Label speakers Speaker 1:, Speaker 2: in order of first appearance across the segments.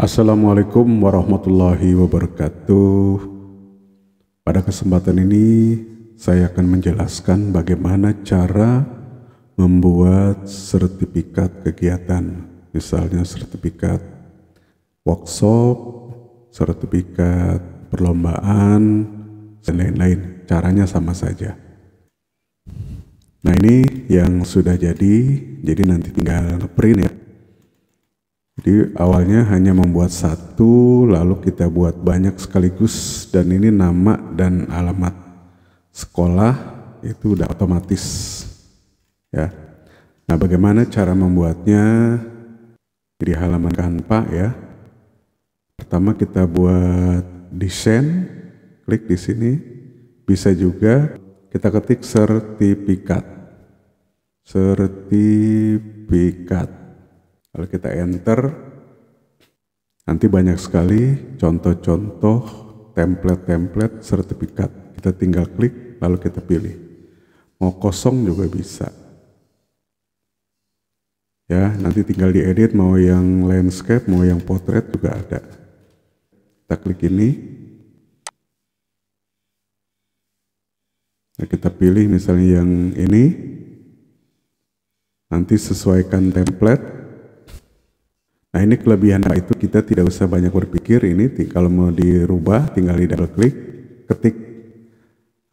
Speaker 1: Assalamualaikum warahmatullahi wabarakatuh. Pada kesempatan ini, saya akan menjelaskan bagaimana cara membuat sertifikat kegiatan, misalnya sertifikat workshop, sertifikat perlombaan, dan lain-lain. Caranya sama saja. Nah, ini yang sudah jadi, jadi nanti tinggal print ya. Jadi awalnya hanya membuat satu, lalu kita buat banyak sekaligus, dan ini nama dan alamat sekolah itu udah otomatis. Ya. Nah, bagaimana cara membuatnya? di halaman kanpa ya. Pertama kita buat desain, klik di sini. Bisa juga kita ketik sertifikat. Sertifikat. Kalau kita enter, nanti banyak sekali contoh-contoh, template-template, sertifikat. Kita tinggal klik, lalu kita pilih. Mau kosong juga bisa. Ya, nanti tinggal diedit mau yang landscape, mau yang portrait juga ada. Kita klik ini, Nah, kita pilih misalnya yang ini. Nanti sesuaikan template. Nah ini kelebihan itu kita tidak usah banyak berpikir ini kalau mau dirubah tinggal di double klik ketik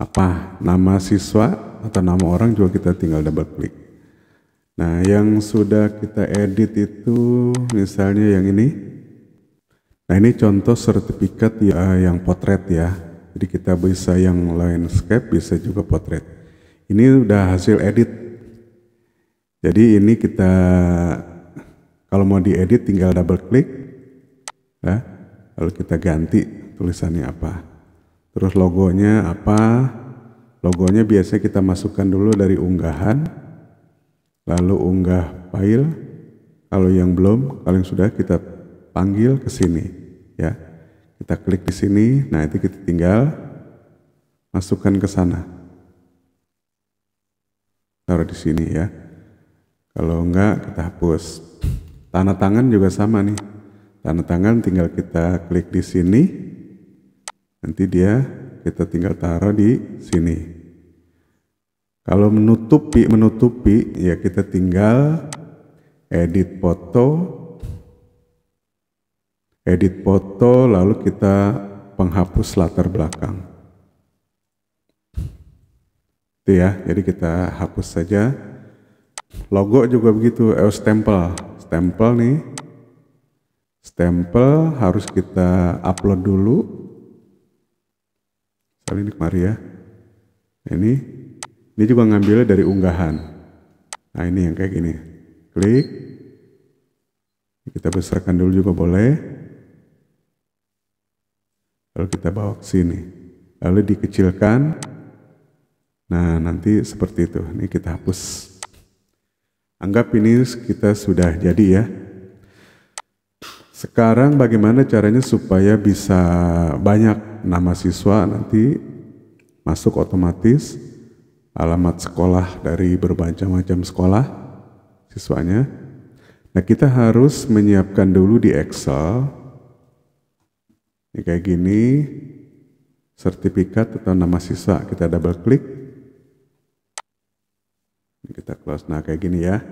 Speaker 1: apa nama siswa atau nama orang juga kita tinggal double klik. Nah yang sudah kita edit itu misalnya yang ini. Nah ini contoh sertifikat ya, yang potret ya. Jadi kita bisa yang landscape bisa juga potret. Ini udah hasil edit. Jadi ini kita kalau mau diedit tinggal double klik. Ya. Lalu kita ganti tulisannya apa. Terus logonya apa? Logonya biasanya kita masukkan dulu dari unggahan. Lalu unggah file. Kalau yang belum, kalau yang sudah kita panggil ke sini, ya. Kita klik di sini. Nah, itu kita tinggal masukkan ke sana. Taruh di sini ya. Kalau enggak, kita hapus. Tanda tangan juga sama nih. Tanda tangan tinggal kita klik di sini. Nanti dia kita tinggal taruh di sini. Kalau menutupi menutupi ya kita tinggal edit foto edit foto lalu kita penghapus latar belakang. Itu ya, jadi kita hapus saja. Logo juga begitu, EOS Temple stempel nih. Stempel harus kita upload dulu. Kali ini kemari ya. Ini, ini juga ngambilnya dari unggahan. Nah ini yang kayak gini. Klik. Kita besarkan dulu juga boleh. Lalu kita bawa ke sini. Lalu dikecilkan. Nah nanti seperti itu. Ini kita hapus. Anggap ini kita sudah jadi ya. Sekarang bagaimana caranya supaya bisa banyak nama siswa nanti masuk otomatis alamat sekolah dari berbagai macam sekolah siswanya. Nah kita harus menyiapkan dulu di Excel ini kayak gini sertifikat atau nama siswa kita double klik ini kita close. Nah kayak gini ya.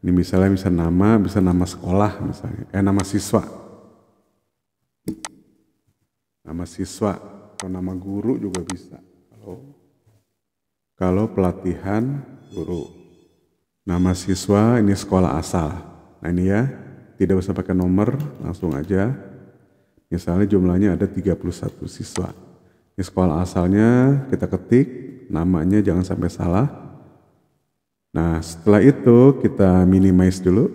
Speaker 1: Ini misalnya bisa nama, bisa nama sekolah misalnya. Eh nama siswa. Nama siswa atau nama guru juga bisa. Kalau kalau pelatihan guru. Nama siswa ini sekolah asal. Nah ini ya, tidak usah pakai nomor, langsung aja. Misalnya jumlahnya ada 31 siswa. Ini sekolah asalnya kita ketik, namanya jangan sampai salah. Nah, setelah itu kita minimize dulu.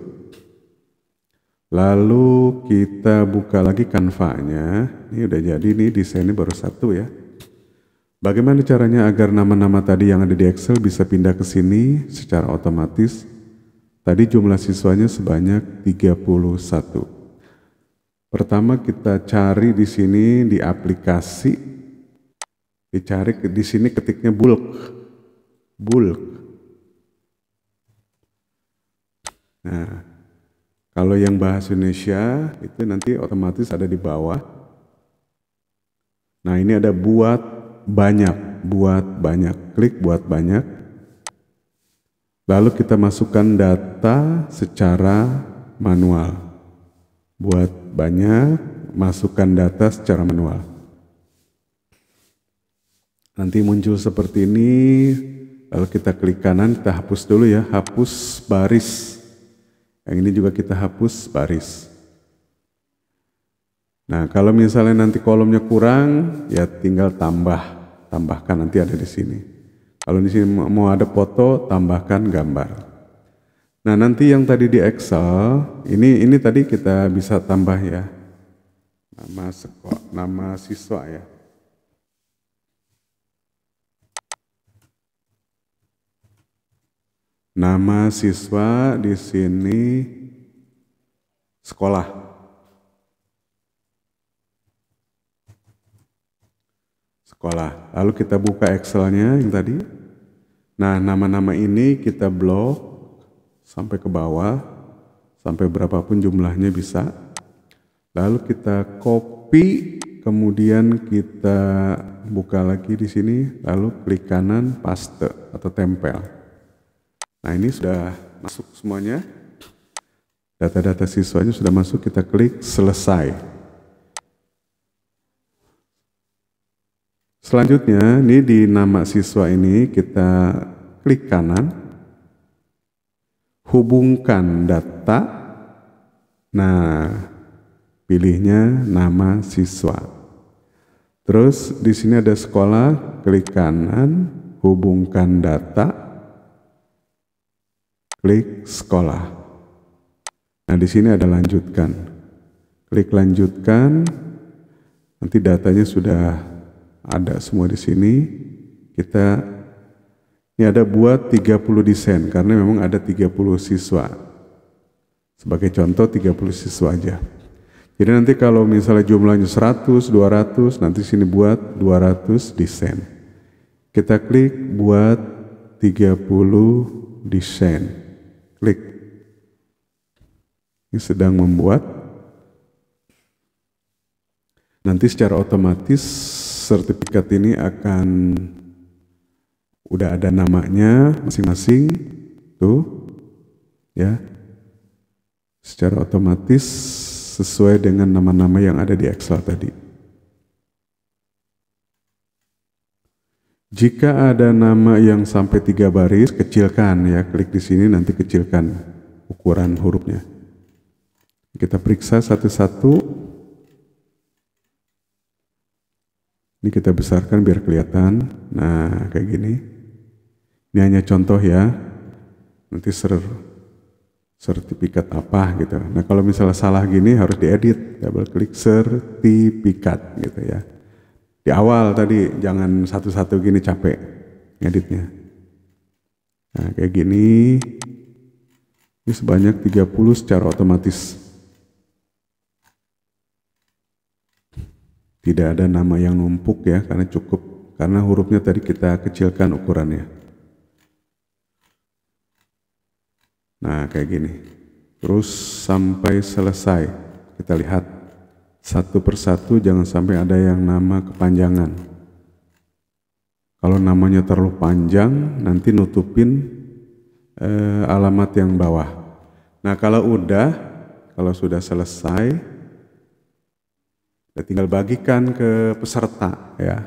Speaker 1: Lalu kita buka lagi kanvanya. Ini udah jadi nih desainnya baru satu ya. Bagaimana caranya agar nama-nama tadi yang ada di Excel bisa pindah ke sini secara otomatis? Tadi jumlah siswanya sebanyak 31. Pertama kita cari di sini di aplikasi, dicari di sini ketiknya bulk. Bulk. Nah, kalau yang bahasa Indonesia itu nanti otomatis ada di bawah. Nah, ini ada buat banyak, buat banyak. Klik buat banyak. Lalu kita masukkan data secara manual. Buat banyak, masukkan data secara manual. Nanti muncul seperti ini, lalu kita klik kanan, kita hapus dulu ya, hapus baris. Yang ini juga kita hapus baris. Nah, kalau misalnya nanti kolomnya kurang, ya tinggal tambah. Tambahkan nanti ada di sini. Kalau di sini mau ada foto, tambahkan gambar. Nah, nanti yang tadi di Excel, ini ini tadi kita bisa tambah ya. Nama sekolah, nama siswa ya. Nama siswa di sini sekolah. Sekolah. Lalu kita buka Excel-nya yang tadi. Nah, nama-nama ini kita blok sampai ke bawah, sampai berapapun jumlahnya bisa. Lalu kita copy, kemudian kita buka lagi di sini, lalu klik kanan paste atau tempel. Nah ini sudah masuk semuanya. Data-data siswanya sudah masuk, kita klik selesai. Selanjutnya, ini di nama siswa ini kita klik kanan, hubungkan data, nah pilihnya nama siswa. Terus di sini ada sekolah, klik kanan, hubungkan data, Klik sekolah. Nah, di sini ada lanjutkan. Klik lanjutkan. Nanti datanya sudah ada semua di sini. Kita ini ada buat 30 desain karena memang ada 30 siswa. Sebagai contoh 30 siswa aja. Jadi nanti kalau misalnya jumlahnya 100, 200, nanti sini buat 200 desain. Kita klik buat 30 desain sedang membuat nanti secara otomatis sertifikat ini akan udah ada namanya masing-masing tuh ya secara otomatis sesuai dengan nama-nama yang ada di Excel tadi. Jika ada nama yang sampai tiga baris, kecilkan ya, klik di sini nanti kecilkan ukuran hurufnya. Kita periksa satu-satu. Ini kita besarkan biar kelihatan. Nah, kayak gini. Ini hanya contoh ya. Nanti ser sertifikat apa gitu. Nah, kalau misalnya salah gini harus diedit. Double klik sertifikat gitu ya. Di awal tadi jangan satu-satu gini capek ngeditnya. Nah, kayak gini. Ini sebanyak 30 secara otomatis. Tidak ada nama yang numpuk ya karena cukup karena hurufnya tadi kita kecilkan ukurannya. Nah, kayak gini. Terus sampai selesai. Kita lihat satu persatu jangan sampai ada yang nama kepanjangan. Kalau namanya terlalu panjang, nanti nutupin eh, alamat yang bawah. Nah, kalau udah, kalau sudah selesai, kita ya, tinggal bagikan ke peserta ya.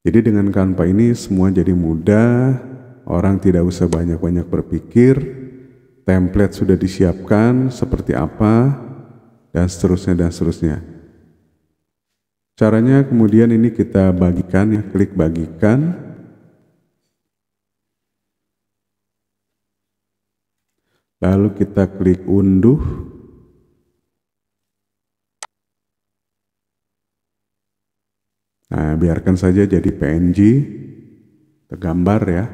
Speaker 1: Jadi dengan kanpa ini semua jadi mudah, orang tidak usah banyak-banyak berpikir, template sudah disiapkan seperti apa dan seterusnya dan seterusnya. Caranya kemudian ini kita bagikan ya, klik bagikan. Lalu kita klik unduh. Nah, biarkan saja jadi PNG, tergambar ya.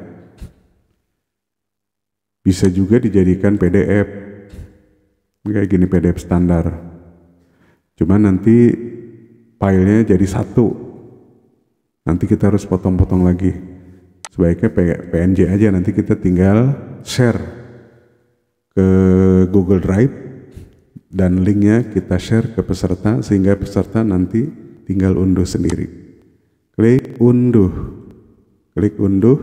Speaker 1: Bisa juga dijadikan PDF, kayak gini PDF standar. Cuma nanti filenya jadi satu. Nanti kita harus potong-potong lagi. Sebaiknya PNG aja, nanti kita tinggal share ke Google Drive dan linknya kita share ke peserta sehingga peserta nanti tinggal unduh sendiri. Klik unduh. Klik unduh.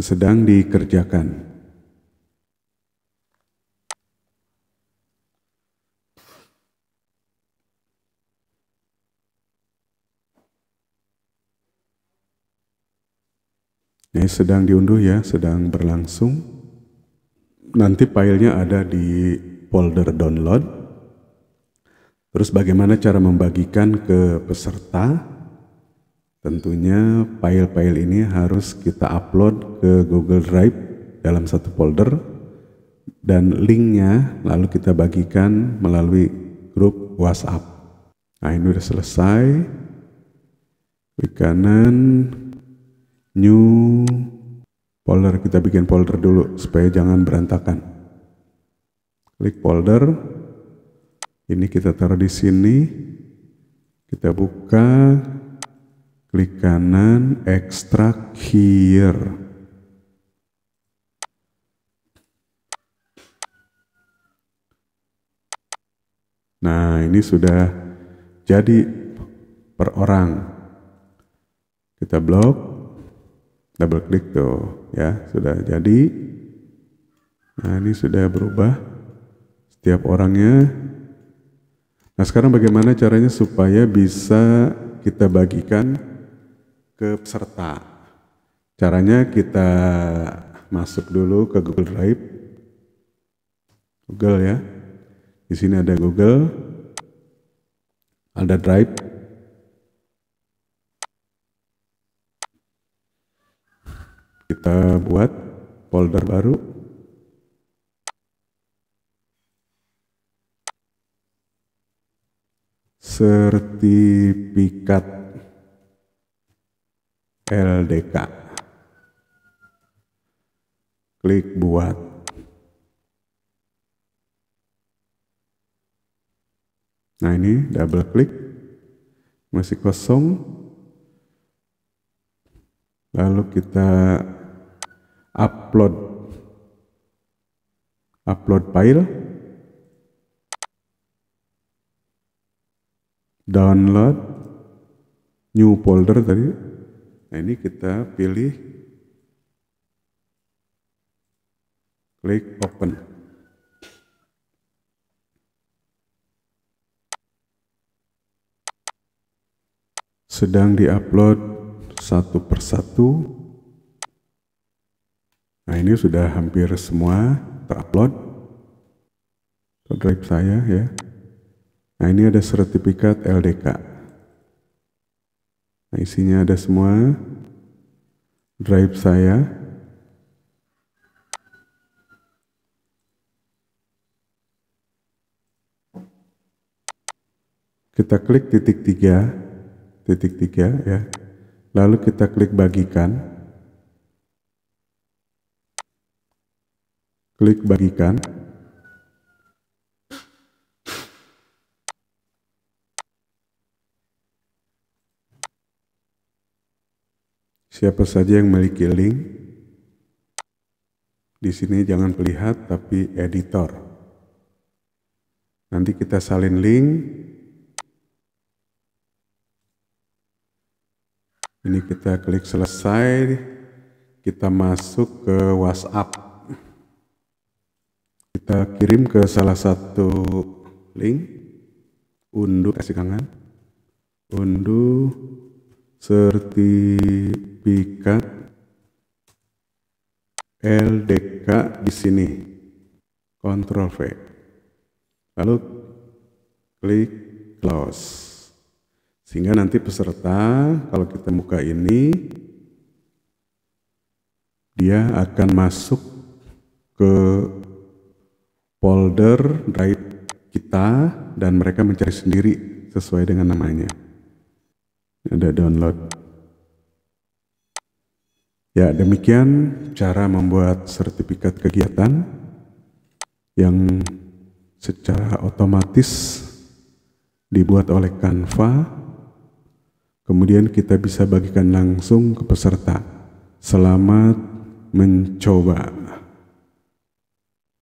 Speaker 1: Sedang dikerjakan. Ini sedang diunduh ya, sedang berlangsung. Nanti filenya ada di folder download. Terus bagaimana cara membagikan ke peserta? Tentunya file-file ini harus kita upload ke Google Drive dalam satu folder dan linknya lalu kita bagikan melalui grup WhatsApp. Nah ini sudah selesai. Klik kanan, new folder. Kita bikin folder dulu supaya jangan berantakan. Klik folder, ini kita taruh di sini. Kita buka. Klik kanan, extract here. Nah, ini sudah jadi per orang. Kita blok, double klik tuh, ya, sudah jadi. Nah, ini sudah berubah setiap orangnya Nah sekarang bagaimana caranya supaya bisa kita bagikan ke peserta? Caranya kita masuk dulu ke Google Drive. Google ya. Di sini ada Google, ada Drive, kita buat folder baru sertifikat LDK. Klik buat. Nah ini double klik, masih kosong. Lalu kita upload upload file download new folder tadi nah ini kita pilih klik open sedang diupload satu persatu nah ini sudah hampir semua terupload ke drive saya ya Nah ini ada sertifikat LDK. Nah isinya ada semua. Drive saya. Kita klik titik tiga, titik tiga ya. Lalu kita klik bagikan. Klik bagikan. Siapa saja yang memiliki link, di sini jangan pelihat tapi editor. Nanti kita salin link. Ini kita klik selesai, kita masuk ke WhatsApp. Kita kirim ke salah satu link, unduh kasih kangen, unduh sertifikat LDK di sini. Ctrl V. Lalu klik close. Sehingga nanti peserta kalau kita buka ini dia akan masuk ke folder drive kita dan mereka mencari sendiri sesuai dengan namanya. Anda download. Ya, demikian cara membuat sertifikat kegiatan yang secara otomatis dibuat oleh Canva. Kemudian kita bisa bagikan langsung ke peserta selamat mencoba.